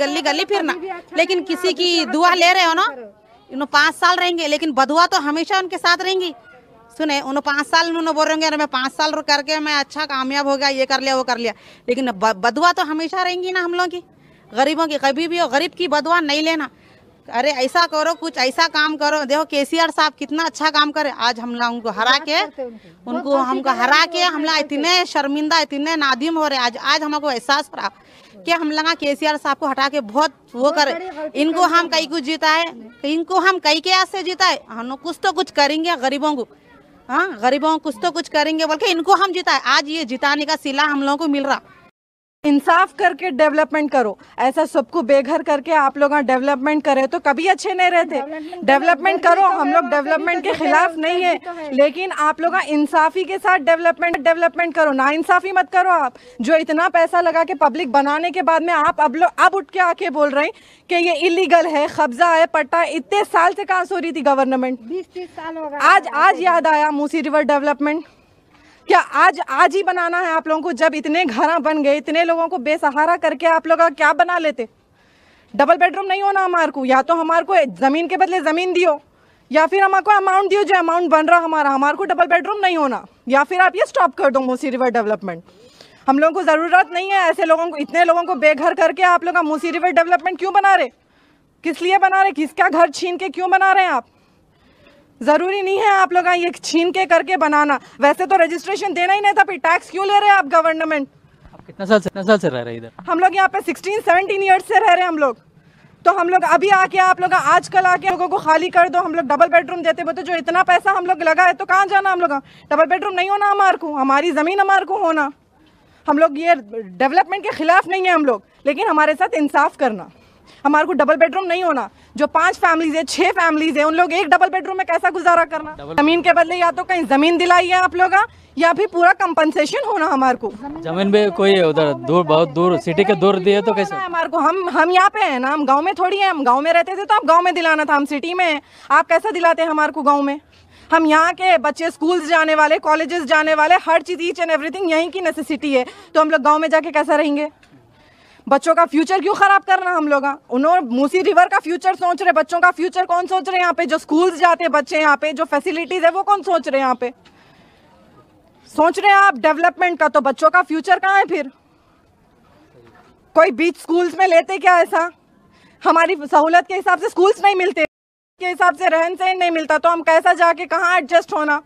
गली गली फिरना अच्छा लेकिन किसी की तो दुआ ले रहे हो ना इन पाँच साल रहेंगे लेकिन बदुआ तो हमेशा उनके साथ रहेंगी सुने उन्होंने पाँच साल उन्होंने बोल रहे मैं पाँच साल करके मैं अच्छा कामयाब हो गया ये कर लिया वो कर लिया लेकिन बदुआ तो हमेशा रहेंगी ना हम लोग की गरीबों की कभी भी हो गरीब की बदवा नहीं लेना अरे ऐसा करो कुछ ऐसा काम करो देखो केसीआर साहब कितना अच्छा काम करे आज हम लोग उनको हरा के उनको हमको हरा के हम इतने शर्मिंदा इतने नादिम हो रहे आज आज हमको एहसास रहा कि हम लोग केसीआर साहब को हटा के बहुत वो करे इनको हम कई कुछ जीता है इनको हम कई के आज से जीता है हम कुछ तो कुछ करेंगे गरीबों को हाँ गरीबों कुछ तो कुछ करेंगे बोल के इनको हम जिताए आज ये जिताने का सिला हम लोगों को मिल रहा इंसाफ करके डेवलपमेंट करो ऐसा सबको बेघर करके आप लोग डेवलपमेंट करे तो कभी अच्छे नहीं रहते डेवलपमेंट तो करो तो हम लोग तो डेवलपमेंट के खिलाफ नहीं है लेकिन आप लोग इंसाफी के साथ डेवलपमेंट डेवलपमेंट करो ना इंसाफी मत करो आप जो इतना पैसा लगा के पब्लिक बनाने के बाद में आप अब लोग अब उठ के आके बोल रहे हैं कि ये इलीगल है कब्जा है पट्टा इतने साल से कहा सो रही थी गवर्नमेंट बीस तीस साल आज आज याद आया मूसी रिवर डेवलपमेंट क्या आज आज ही बनाना है आप लोगों को जब इतने घर बन गए इतने लोगों को बेसहारा करके आप लोग क्या बना लेते डबल बेडरूम नहीं होना हमारे को या तो हमारे को ज़मीन के बदले ज़मीन दियो या फिर हमारे को अमाउंट दियो जो अमाउंट बन रहा हमारा हमारे को डबल बेडरूम नहीं होना या फिर आप ये स्टॉप कर दो मोसी रिवर डेवलपमेंट हम लोगों को ज़रूरत नहीं है ऐसे लोगों को इतने लोगों को बेघर करके आप लोग मूसी मोसी रिवर डेवलपमेंट क्यों बना रहे किस लिए बना रहे किसका घर छीन के क्यों बना रहे हैं आप ज़रूरी नहीं है आप लोग ये छीन के करके बनाना वैसे तो रजिस्ट्रेशन देना ही नहीं था फिर टैक्स क्यों ले रहे हैं आप गवर्नमेंट कितना साल कितना साल से रह रहे इधर हम लोग यहाँ पे सिक्सटीन सेवनटीन ईयर्स से रह रहे हैं हम लोग तो हम लोग अभी आके आप लोग आज कल आके लोगों को खाली कर दो हम लोग डबल बेडरूम देते बोलते जो इतना पैसा हम लोग लगा है तो कहाँ जाना हम लोग डबल बेडरूम नहीं होना हमार को हमारी ज़मीन हमार को होना हम लोग ये डेवलपमेंट के खिलाफ नहीं है हम लोग लेकिन हमारे साथ इंसाफ करना हमारे को डबल बेडरूम नहीं होना जो पांच फैमिलीज है छह फैमिलीज है उन लोग एक डबल बेडरूम में कैसा गुजारा करना जमीन के बदले या तो कहीं जमीन दिलाई है आप लोग या फिर पूरा कम्पनसेशन होना हमारे को जमीन में कोई उधर दूर बहुत दूर सिटी के दूर दिए तो कैसे हमारे को हम हम यहाँ पे है ना हम गाँव में थोड़ी है हम गाँव में रहते थे तो आप गाँव में दिलाना था हम सिटी में है आप कैसा दिलाते हैं हमारे को गाँव में हम यहाँ के बच्चे स्कूल्स जाने वाले कॉलेजेस जाने वाले हर चीज़ ईच एंड एवरीथिंग यहीं की नेसेसिटी है तो हम लोग गाँव में जाके कैसा रहेंगे बच्चों का फ्यूचर क्यों खराब करना हम लोग हाँ? उन्होंने मूसी रिवर का फ्यूचर सोच रहे बच्चों का फ्यूचर कौन सोच रहे हैं यहाँ पे जो स्कूल्स जाते हैं बच्चे यहाँ पे जो फैसिलिटीज है वो कौन सोच रहे हैं यहाँ पे सोच रहे हैं आप डेवलपमेंट का तो बच्चों का फ्यूचर कहाँ है फिर कोई बीच स्कूल्स में लेते क्या ऐसा हमारी सहूलत के हिसाब से स्कूल्स नहीं मिलते के हिसाब से रहन सहन नहीं मिलता तो हम कैसा जाके कहाँ एडजस्ट होना